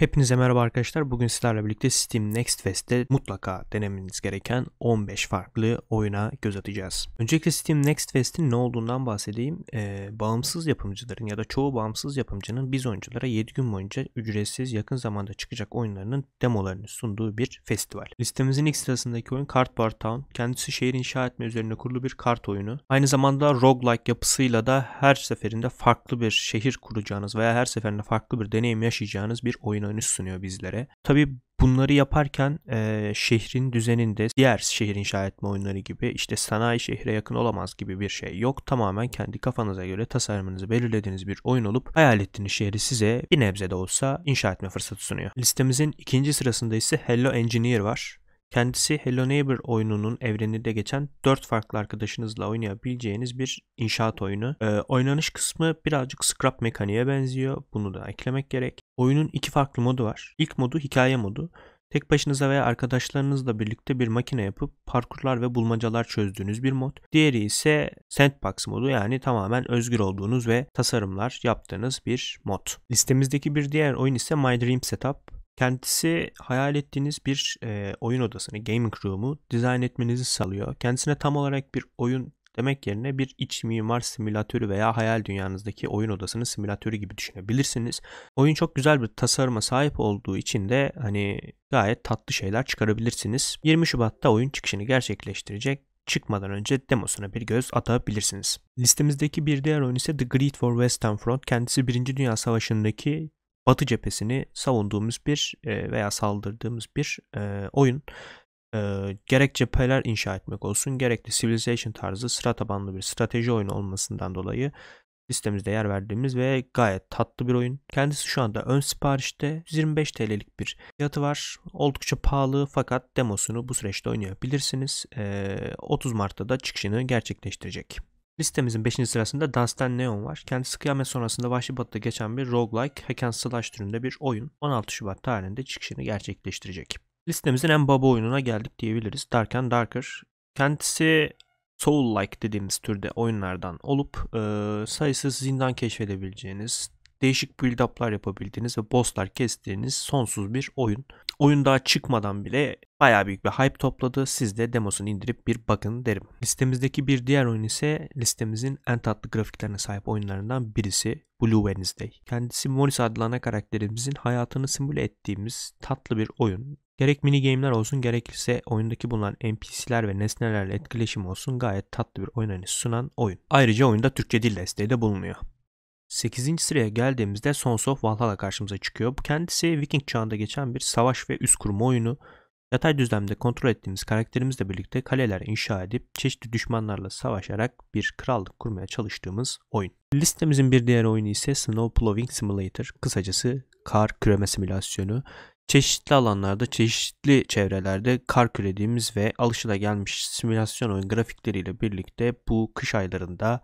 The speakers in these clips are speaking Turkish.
Hepinize merhaba arkadaşlar. Bugün sizlerle birlikte Steam Next Fest'te mutlaka denemeniz gereken 15 farklı oyuna göz atacağız. Öncelikle Steam Next Fest'in ne olduğundan bahsedeyim. Ee, bağımsız yapımcıların ya da çoğu bağımsız yapımcının biz oyunculara 7 gün boyunca ücretsiz yakın zamanda çıkacak oyunlarının demolarını sunduğu bir festival. Listemizin ilk sırasındaki oyun Cardboard Town. Kendisi şehir inşa etme üzerine kurulu bir kart oyunu. Aynı zamanda roguelike yapısıyla da her seferinde farklı bir şehir kuracağınız veya her seferinde farklı bir deneyim yaşayacağınız bir oyun oyunu sunuyor bizlere. Tabi bunları yaparken e, şehrin düzeninde diğer şehir inşa etme oyunları gibi işte sanayi şehre yakın olamaz gibi bir şey yok. Tamamen kendi kafanıza göre tasarımınızı belirlediğiniz bir oyun olup hayal ettiğiniz şehri size bir nebze de olsa inşa etme fırsatı sunuyor. Listemizin ikinci sırasında ise Hello Engineer var. Kendisi Hello Neighbor oyununun evreninde geçen 4 farklı arkadaşınızla oynayabileceğiniz bir inşaat oyunu. Ee, oynanış kısmı birazcık scrap mekaniğe benziyor. Bunu da eklemek gerek. Oyunun iki farklı modu var. İlk modu hikaye modu. Tek başınıza veya arkadaşlarınızla birlikte bir makine yapıp parkurlar ve bulmacalar çözdüğünüz bir mod. Diğeri ise sandbox modu yani tamamen özgür olduğunuz ve tasarımlar yaptığınız bir mod. Listemizdeki bir diğer oyun ise My Dream Setup. Kendisi hayal ettiğiniz bir e, oyun odasını, gaming room'u dizayn etmenizi sağlıyor. Kendisine tam olarak bir oyun demek yerine bir iç mimar simülatörü veya hayal dünyanızdaki oyun odasının simülatörü gibi düşünebilirsiniz. Oyun çok güzel bir tasarıma sahip olduğu için de hani gayet tatlı şeyler çıkarabilirsiniz. 20 Şubat'ta oyun çıkışını gerçekleştirecek çıkmadan önce demosuna bir göz atabilirsiniz. Listemizdeki bir diğer oyun ise The Great War Western Front. Kendisi 1. Dünya Savaşı'ndaki Batı cephesini savunduğumuz bir e, veya saldırdığımız bir e, oyun e, gerek cepheler inşa etmek olsun gerekli Civilization tarzı sıra tabanlı bir strateji oyunu olmasından dolayı listemizde yer verdiğimiz ve gayet tatlı bir oyun. Kendisi şu anda ön siparişte 125 TL'lik bir fiyatı var. Oldukça pahalı fakat demosunu bu süreçte oynayabilirsiniz. E, 30 Mart'ta da çıkışını gerçekleştirecek. Listemizin 5. sırasında Dunstan Neon var. Kendisi kıyamet sonrasında Vahşi Batı'da geçen bir roguelike hack and slash türünde bir oyun. 16 Şubat tarihinde çıkışını gerçekleştirecek listemizin en baba oyununa geldik diyebiliriz. Dark and Darker. Kendisi Soul-like dediğimiz türde oyunlardan olup e, sayısız zindan keşfedebileceğiniz, değişik build-up'lar yapabildiğiniz ve boss'lar kestiğiniz sonsuz bir oyun. Oyun daha çıkmadan bile baya büyük bir hype topladı. Siz de demosunu indirip bir bakın derim. Listemizdeki bir diğer oyun ise listemizin en tatlı grafiklerine sahip oyunlarından birisi Blue Wednesday. Kendisi Morris adlanan karakterimizin hayatını simüle ettiğimiz tatlı bir oyun. Gerek mini game'ler olsun gerekirse oyundaki bulunan NPC'ler ve nesnelerle etkileşim olsun gayet tatlı bir oyun oynanış hani sunan oyun. Ayrıca oyunda Türkçe dil desteği de bulunuyor. 8. sıraya geldiğimizde Sons of Valhalla karşımıza çıkıyor. Bu kendisi Viking çağında geçen bir savaş ve üst kurma oyunu. Yatay düzlemde kontrol ettiğimiz karakterimizle birlikte kaleler inşa edip çeşitli düşmanlarla savaşarak bir krallık kurmaya çalıştığımız oyun. Listemizin bir diğer oyunu ise Snow Plowing Simulator, kısacası kar küreme simülasyonu çeşitli alanlarda, çeşitli çevrelerde kar kürediğimiz ve alışılagelmiş simülasyon oyun grafikleriyle birlikte bu kış aylarında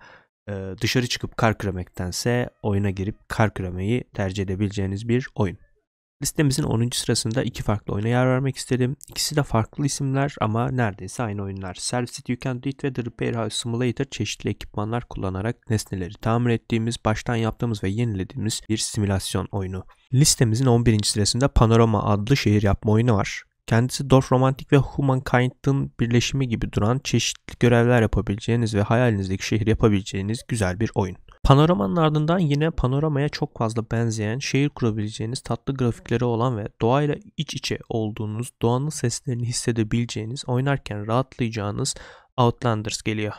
e, dışarı çıkıp kar küremektense oyuna girip kar küremeyi tercih edebileceğiniz bir oyun. Listemizin 10. sırasında iki farklı oyuna yer vermek istedim. İkisi de farklı isimler ama neredeyse aynı oyunlar. Service It You Can Do It ve The Repair House Simulator çeşitli ekipmanlar kullanarak nesneleri tamir ettiğimiz, baştan yaptığımız ve yenilediğimiz bir simülasyon oyunu. Listemizin 11. sırasında Panorama adlı şehir yapma oyunu var. Kendisi Dorf Romantik ve Humankind'ın birleşimi gibi duran çeşitli görevler yapabileceğiniz ve hayalinizdeki şehir yapabileceğiniz güzel bir oyun. Panoramanın ardından yine panoramaya çok fazla benzeyen, şehir kurabileceğiniz tatlı grafikleri olan ve doğayla iç içe olduğunuz, doğanın seslerini hissedebileceğiniz, oynarken rahatlayacağınız Outlanders geliyor.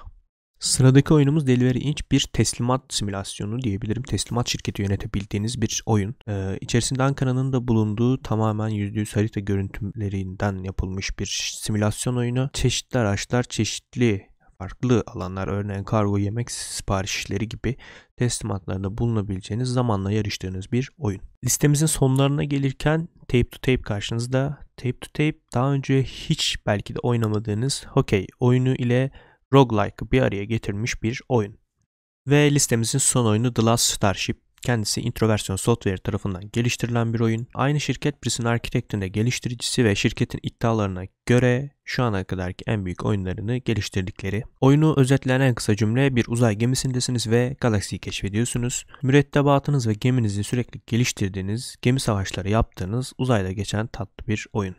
Sıradaki oyunumuz Delivery Inch bir teslimat simülasyonu diyebilirim. Teslimat şirketi yönetebildiğiniz bir oyun. Ee, içerisinde Ankara'nın da bulunduğu tamamen %100 harita görüntülerinden yapılmış bir simülasyon oyunu. Çeşitli araçlar, çeşitli farklı alanlar örneğin kargo yemek siparişleri gibi teslimatlarda bulunabileceğiniz zamanla yarıştığınız bir oyun. Listemizin sonlarına gelirken Tape to Tape karşınızda. Tape to Tape daha önce hiç belki de oynamadığınız hokey oyunu ile roguelike'ı bir araya getirmiş bir oyun. Ve listemizin son oyunu The Last Starship Kendisi Introversion Software tarafından geliştirilen bir oyun. Aynı şirket Prison Architect'in de geliştiricisi ve şirketin iddialarına göre şu ana kadarki en büyük oyunlarını geliştirdikleri. Oyunu özetleyen en kısa cümle bir uzay gemisindesiniz ve galaksiyi keşfediyorsunuz. Mürettebatınız ve geminizi sürekli geliştirdiğiniz, gemi savaşları yaptığınız uzayda geçen tatlı bir oyun.